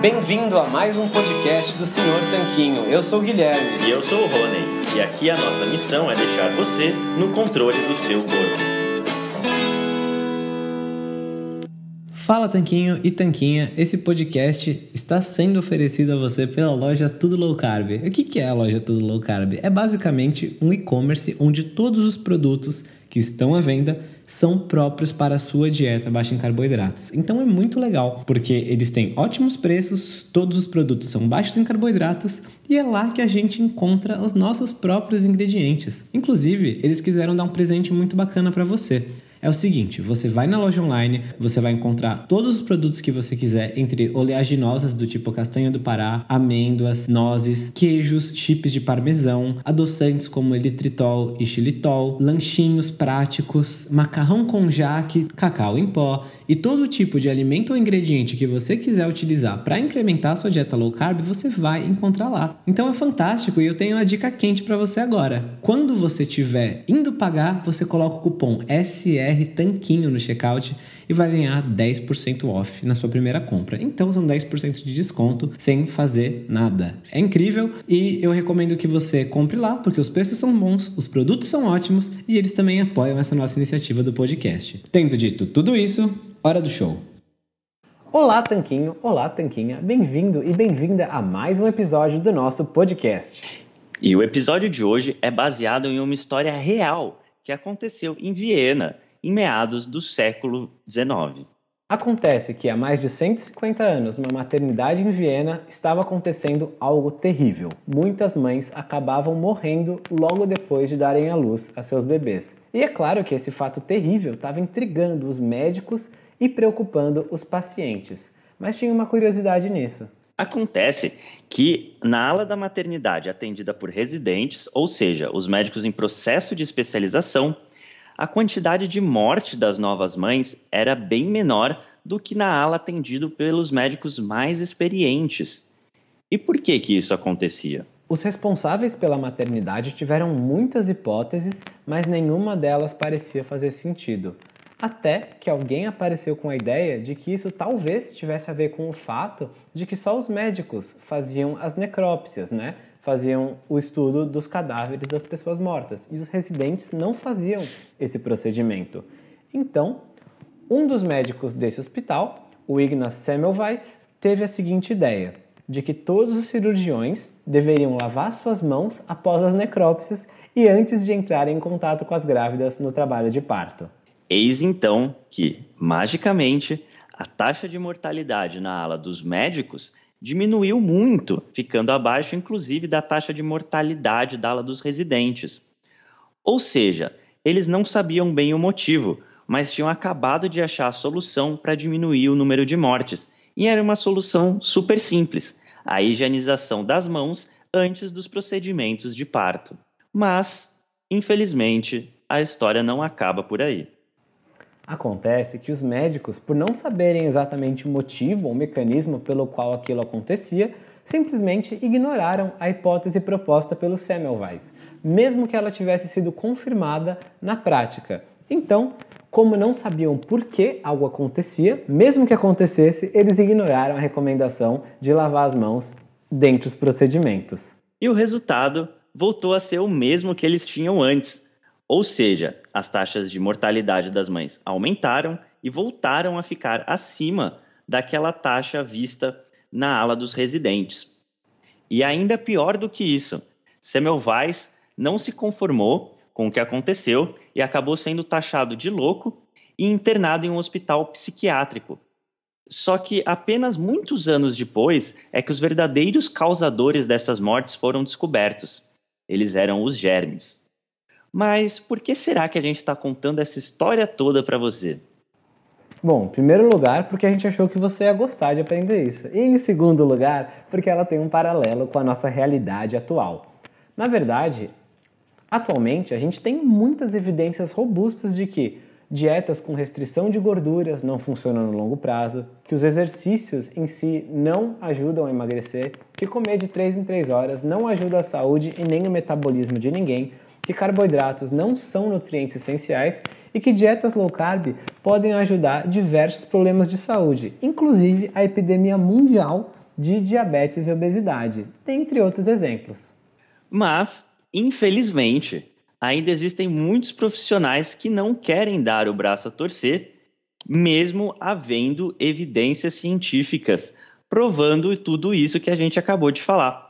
Bem-vindo a mais um podcast do Senhor Tanquinho. Eu sou o Guilherme. E eu sou o Rony. E aqui a nossa missão é deixar você no controle do seu corpo. Fala Tanquinho e Tanquinha, esse podcast está sendo oferecido a você pela loja Tudo Low Carb. O que é a loja Tudo Low Carb? É basicamente um e-commerce onde todos os produtos que estão à venda são próprios para a sua dieta baixa em carboidratos. Então é muito legal, porque eles têm ótimos preços, todos os produtos são baixos em carboidratos e é lá que a gente encontra os nossos próprios ingredientes. Inclusive, eles quiseram dar um presente muito bacana para você é o seguinte: você vai na loja online, você vai encontrar todos os produtos que você quiser, entre oleaginosas do tipo castanha do Pará, amêndoas, nozes, queijos, chips de parmesão, adoçantes como elitritol e xilitol, lanchinhos práticos, macarrão com jaque, cacau em pó e todo tipo de alimento ou ingrediente que você quiser utilizar para incrementar a sua dieta low carb, você vai encontrar lá. Então é fantástico e eu tenho uma dica quente para você agora. Quando você estiver indo pagar, você coloca o cupom SE BR Tanquinho no checkout e vai ganhar 10% off na sua primeira compra. Então são 10% de desconto sem fazer nada. É incrível e eu recomendo que você compre lá porque os preços são bons, os produtos são ótimos e eles também apoiam essa nossa iniciativa do podcast. Tendo dito tudo isso, hora do show. Olá, Tanquinho! Olá, Tanquinha! Bem-vindo e bem-vinda a mais um episódio do nosso podcast. E o episódio de hoje é baseado em uma história real que aconteceu em Viena em meados do século XIX. Acontece que há mais de 150 anos, na maternidade em Viena, estava acontecendo algo terrível. Muitas mães acabavam morrendo logo depois de darem à luz a seus bebês. E é claro que esse fato terrível estava intrigando os médicos e preocupando os pacientes. Mas tinha uma curiosidade nisso. Acontece que na ala da maternidade atendida por residentes, ou seja, os médicos em processo de especialização, a quantidade de morte das novas mães era bem menor do que na ala atendido pelos médicos mais experientes. E por que que isso acontecia? Os responsáveis pela maternidade tiveram muitas hipóteses, mas nenhuma delas parecia fazer sentido. Até que alguém apareceu com a ideia de que isso talvez tivesse a ver com o fato de que só os médicos faziam as necrópsias, né? faziam o estudo dos cadáveres das pessoas mortas e os residentes não faziam esse procedimento. Então, um dos médicos desse hospital, o Ignaz Semmelweis, teve a seguinte ideia: de que todos os cirurgiões deveriam lavar suas mãos após as necrópsias e antes de entrarem em contato com as grávidas no trabalho de parto. Eis então que, magicamente, a taxa de mortalidade na ala dos médicos diminuiu muito, ficando abaixo inclusive da taxa de mortalidade da ala dos residentes. Ou seja, eles não sabiam bem o motivo, mas tinham acabado de achar a solução para diminuir o número de mortes, e era uma solução super simples: a higienização das mãos antes dos procedimentos de parto. Mas, infelizmente, a história não acaba por aí. Acontece que os médicos, por não saberem exatamente o motivo ou mecanismo pelo qual aquilo acontecia, simplesmente ignoraram a hipótese proposta pelo Semmelweis, mesmo que ela tivesse sido confirmada na prática. Então, como não sabiam por que algo acontecia, mesmo que acontecesse, eles ignoraram a recomendação de lavar as mãos dentre os procedimentos. E o resultado voltou a ser o mesmo que eles tinham antes, ou seja, as taxas de mortalidade das mães aumentaram e voltaram a ficar acima daquela taxa vista na ala dos residentes. E ainda pior do que isso, Semmelweis não se conformou com o que aconteceu e acabou sendo taxado de louco e internado em um hospital psiquiátrico. Só que apenas muitos anos depois é que os verdadeiros causadores dessas mortes foram descobertos. Eles eram os germes. Mas por que será que a gente está contando essa história toda para você? Bom, em primeiro lugar, porque a gente achou que você ia gostar de aprender isso. E em segundo lugar, porque ela tem um paralelo com a nossa realidade atual. Na verdade, atualmente a gente tem muitas evidências robustas de que dietas com restrição de gorduras não funcionam no longo prazo, que os exercícios em si não ajudam a emagrecer, que comer de 3 em 3 horas não ajuda a saúde e nem o metabolismo de ninguém, que carboidratos não são nutrientes essenciais e que dietas low carb podem ajudar diversos problemas de saúde, inclusive a epidemia mundial de diabetes e obesidade, entre outros exemplos. Mas, infelizmente, ainda existem muitos profissionais que não querem dar o braço a torcer, mesmo havendo evidências científicas provando tudo isso que a gente acabou de falar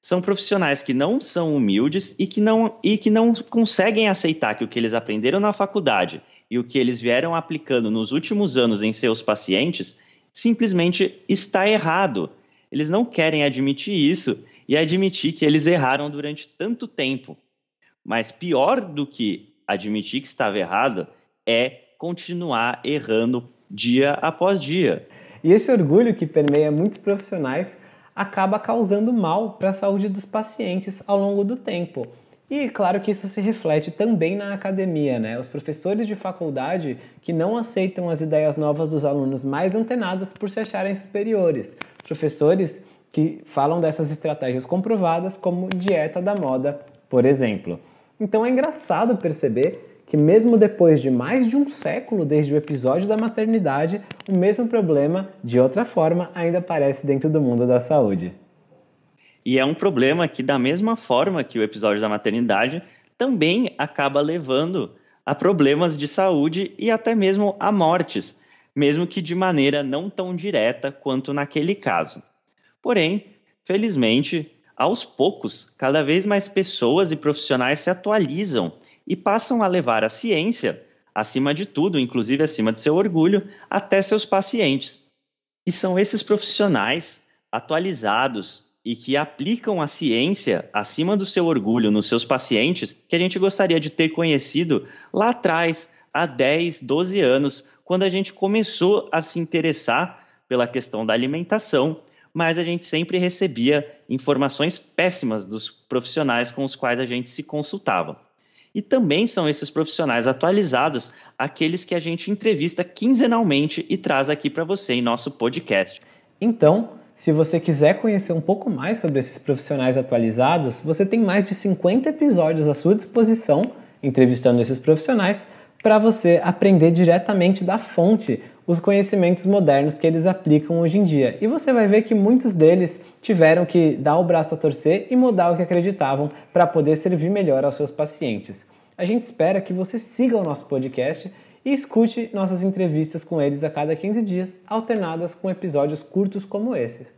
são profissionais que não são humildes e que não, e que não conseguem aceitar que o que eles aprenderam na faculdade e o que eles vieram aplicando nos últimos anos em seus pacientes simplesmente está errado. Eles não querem admitir isso e admitir que eles erraram durante tanto tempo. Mas pior do que admitir que estava errado é continuar errando dia após dia. E esse orgulho que permeia muitos profissionais acaba causando mal para a saúde dos pacientes ao longo do tempo. E claro que isso se reflete também na academia, né? Os professores de faculdade que não aceitam as ideias novas dos alunos mais antenados por se acharem superiores. Professores que falam dessas estratégias comprovadas como dieta da moda, por exemplo. Então é engraçado perceber que, mesmo depois de mais de um século desde o episódio da maternidade, o mesmo problema, de outra forma, ainda aparece dentro do mundo da saúde. E é um problema que, da mesma forma que o episódio da maternidade, também acaba levando a problemas de saúde e até mesmo a mortes, mesmo que de maneira não tão direta quanto naquele caso. Porém, felizmente, aos poucos, cada vez mais pessoas e profissionais se atualizam e passam a levar a ciência, acima de tudo, inclusive acima de seu orgulho, até seus pacientes. E são esses profissionais atualizados e que aplicam a ciência acima do seu orgulho nos seus pacientes que a gente gostaria de ter conhecido lá atrás, há 10, 12 anos, quando a gente começou a se interessar pela questão da alimentação, mas a gente sempre recebia informações péssimas dos profissionais com os quais a gente se consultava. E também são esses profissionais atualizados aqueles que a gente entrevista quinzenalmente e traz aqui para você em nosso podcast. Então, se você quiser conhecer um pouco mais sobre esses profissionais atualizados, você tem mais de 50 episódios à sua disposição entrevistando esses profissionais para você aprender diretamente da fonte os conhecimentos modernos que eles aplicam hoje em dia. E você vai ver que muitos deles tiveram que dar o braço a torcer e mudar o que acreditavam para poder servir melhor aos seus pacientes. A gente espera que você siga o nosso podcast e escute nossas entrevistas com eles a cada 15 dias, alternadas com episódios curtos como esses.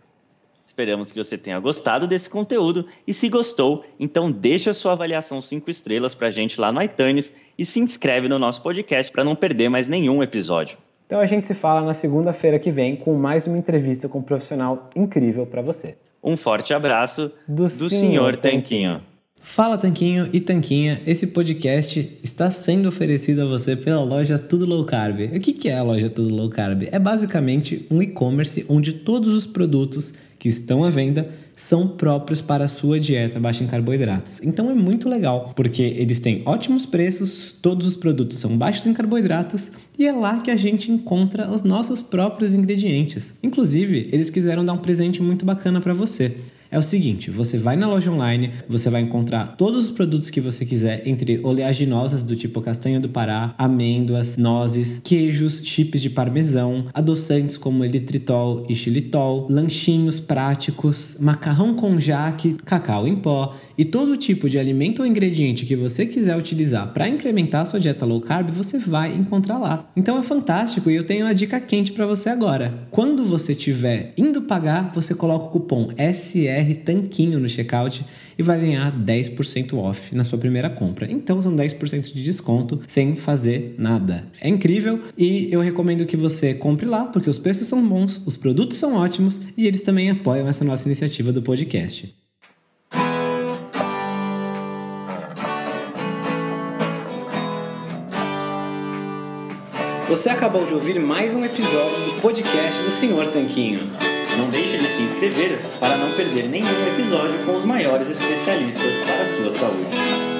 Esperamos que você tenha gostado desse conteúdo e se gostou, então deixa a sua avaliação 5 estrelas para a gente lá no iTunes e se inscreve no nosso podcast para não perder mais nenhum episódio. Então a gente se fala na segunda-feira que vem com mais uma entrevista com um profissional incrível para você. Um forte abraço do, do senhor, senhor Tanquinho. Tanquinho. Fala Tanquinho e Tanquinha, esse podcast está sendo oferecido a você pela loja Tudo Low Carb. O que é a loja Tudo Low Carb? É basicamente um e-commerce onde todos os produtos que estão à venda são próprios para a sua dieta baixa em carboidratos. Então é muito legal, porque eles têm ótimos preços, todos os produtos são baixos em carboidratos e é lá que a gente encontra os nossos próprios ingredientes. Inclusive, eles quiseram dar um presente muito bacana para você é o seguinte: você vai na loja online, você vai encontrar todos os produtos que você quiser, entre oleaginosas do tipo castanha do Pará, amêndoas, nozes, queijos, chips de parmesão, adoçantes como elitritol e xilitol, lanchinhos práticos, macarrão com jaque, cacau em pó e todo tipo de alimento ou ingrediente que você quiser utilizar para incrementar a sua dieta low carb, você vai encontrar lá. Então é fantástico e eu tenho uma dica quente para você agora. Quando você estiver indo pagar, você coloca o cupom SR BR Tanquinho no checkout e vai ganhar 10% off na sua primeira compra. Então são 10% de desconto sem fazer nada. É incrível e eu recomendo que você compre lá porque os preços são bons, os produtos são ótimos e eles também apoiam essa nossa iniciativa do podcast. Você acabou de ouvir mais um episódio do podcast do Senhor Tanquinho. Não deixe de se inscrever para não perder nenhum episódio com os maiores especialistas para a sua saúde.